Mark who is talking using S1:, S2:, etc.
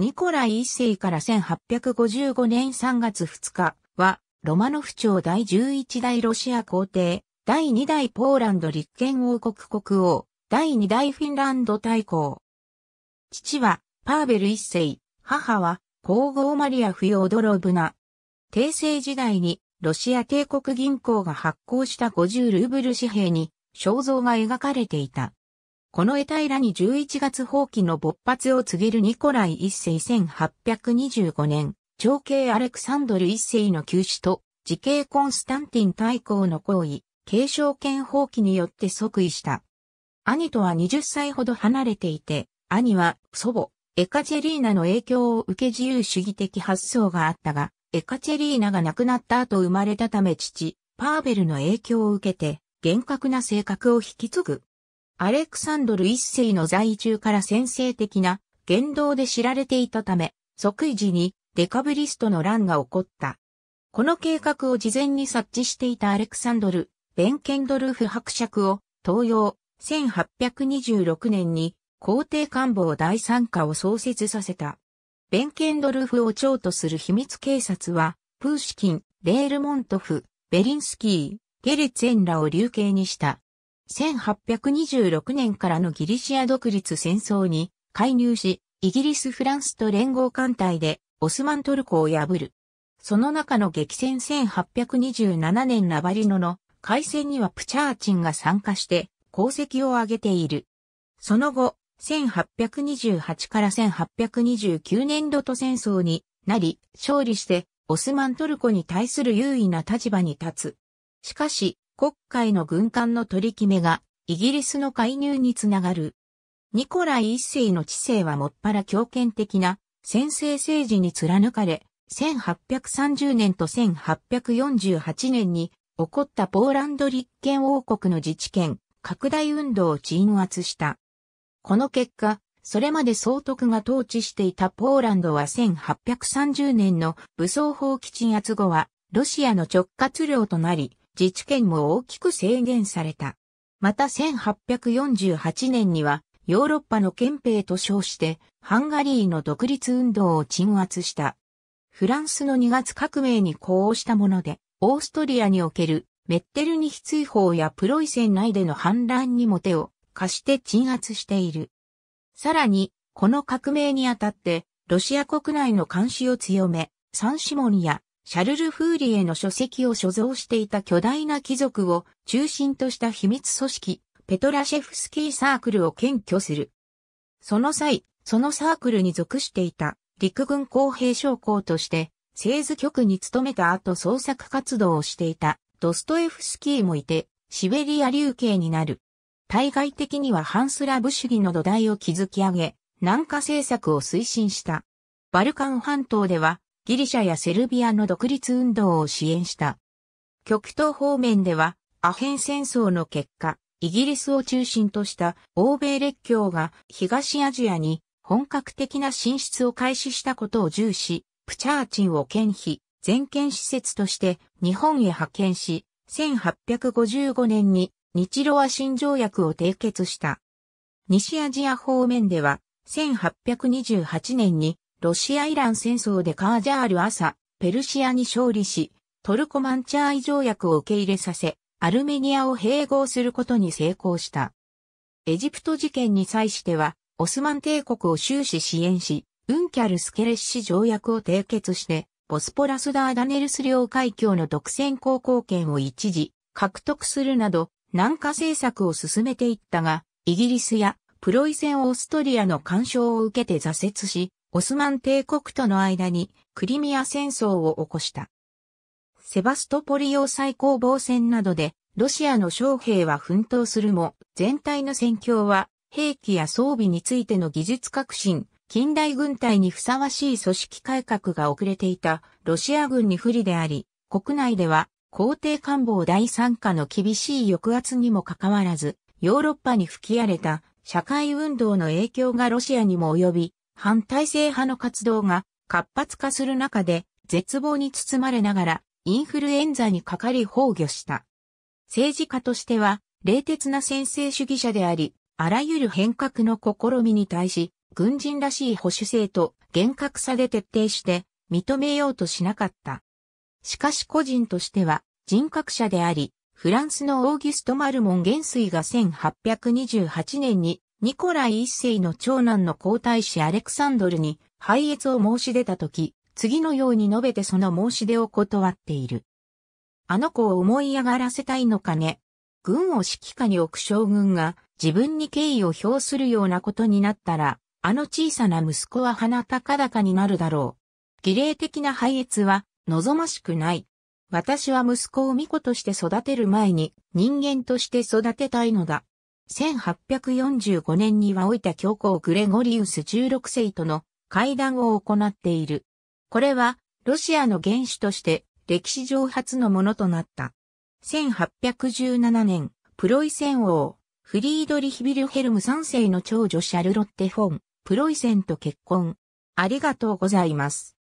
S1: ニコライ一世から1855年3月2日は、ロマノフ朝第11代ロシア皇帝、第2代ポーランド立憲王国国王、第2代フィンランド大公。父は、パーベル一世、母は、皇后マリア・フ要オドロブナ。帝政時代に、ロシア帝国銀行が発行した50ルーブル紙幣に、肖像が描かれていた。この絵体らに11月放棄の勃発を告げるニコライ一世1825年、長兄アレクサンドル一世の休止と、時系コンスタンティン大公の行為、継承権放棄によって即位した。兄とは20歳ほど離れていて、兄は祖母、エカチェリーナの影響を受け自由主義的発想があったが、エカチェリーナが亡くなった後生まれたため父、パーベルの影響を受けて、厳格な性格を引き継ぐ。アレクサンドル一世の在中から先制的な言動で知られていたため、即位時にデカブリストの乱が起こった。この計画を事前に察知していたアレクサンドル、ベンケンドルフ伯爵を東洋1826年に皇帝官房第三課を創設させた。ベンケンドルフを長とする秘密警察は、プーシキン、レールモントフ、ベリンスキー、ゲルツェンラを流刑にした。1826年からのギリシア独立戦争に介入し、イギリス・フランスと連合艦隊でオスマントルコを破る。その中の激戦1827年ナバリノの海戦にはプチャーチンが参加して功績を挙げている。その後、1828から1829年度と戦争になり、勝利してオスマントルコに対する優位な立場に立つ。しかし、国会の軍艦の取り決めが、イギリスの介入につながる。ニコライ一世の知性はもっぱら強権的な先制政治に貫かれ、1830年と1848年に起こったポーランド立憲王国の自治権拡大運動を鎮圧した。この結果、それまで総督が統治していたポーランドは1830年の武装法基鎮圧後はロシアの直轄領となり、自治権も大きく制限された。また1848年にはヨーロッパの憲兵と称してハンガリーの独立運動を鎮圧した。フランスの2月革命に呼応したもので、オーストリアにおけるメッテルニヒ追放やプロイセン内での反乱にも手を貸して鎮圧している。さらに、この革命にあたって、ロシア国内の監視を強め、サンシモンやシャルル・フーリエの書籍を所蔵していた巨大な貴族を中心とした秘密組織、ペトラシェフスキーサークルを検挙する。その際、そのサークルに属していた陸軍公平将校として製図局に勤めた後創作活動をしていたドストエフスキーもいてシベリア流刑になる。対外的にはハンスラブ主義の土台を築き上げ、南下政策を推進した。バルカン半島ではギリシャやセルビアの独立運動を支援した。極東方面では、アヘン戦争の結果、イギリスを中心とした欧米列強が東アジアに本格的な進出を開始したことを重視、プチャーチンを県費、全県施設として日本へ派遣し、1855年に日露和新条約を締結した。西アジア方面では、1828年にロシア・イラン戦争でカージャール朝、ペルシアに勝利し、トルコマンチャーイ条約を受け入れさせ、アルメニアを併合することに成功した。エジプト事件に際しては、オスマン帝国を終始支援し、ウンキャルスケレッシ条約を締結して、ボスポラスダーダネルス領海峡の独占航行権を一時獲得するなど、南下政策を進めていったが、イギリスやプロイセンオーストリアの干渉を受けて挫折し、オスマン帝国との間にクリミア戦争を起こした。セバストポリ要塞攻防戦などでロシアの将兵は奮闘するも、全体の戦況は兵器や装備についての技術革新、近代軍隊にふさわしい組織改革が遅れていたロシア軍に不利であり、国内では皇帝官房第三下の厳しい抑圧にもかかわらず、ヨーロッパに吹き荒れた社会運動の影響がロシアにも及び、反体制派の活動が活発化する中で絶望に包まれながらインフルエンザにかかり崩御した。政治家としては冷徹な専制主義者であり、あらゆる変革の試みに対し、軍人らしい保守性と厳格さで徹底して認めようとしなかった。しかし個人としては人格者であり、フランスのオーギュスト・マルモン元帥が1828年にニコライ一世の長男の皇太子アレクサンドルに敗越を申し出たとき、次のように述べてその申し出を断っている。あの子を思い上がらせたいのかね。軍を指揮下に置く将軍が自分に敬意を表するようなことになったら、あの小さな息子は鼻高々になるだろう。儀礼的な敗越は望ましくない。私は息子を巫女として育てる前に人間として育てたいのだ。1845年には老いた教皇グレゴリウス16世との会談を行っている。これは、ロシアの原種として歴史上初のものとなった。1817年、プロイセン王、フリードリヒビルヘルム3世の長女シャルロッテ・フォン、プロイセンと結婚。ありがとうございます。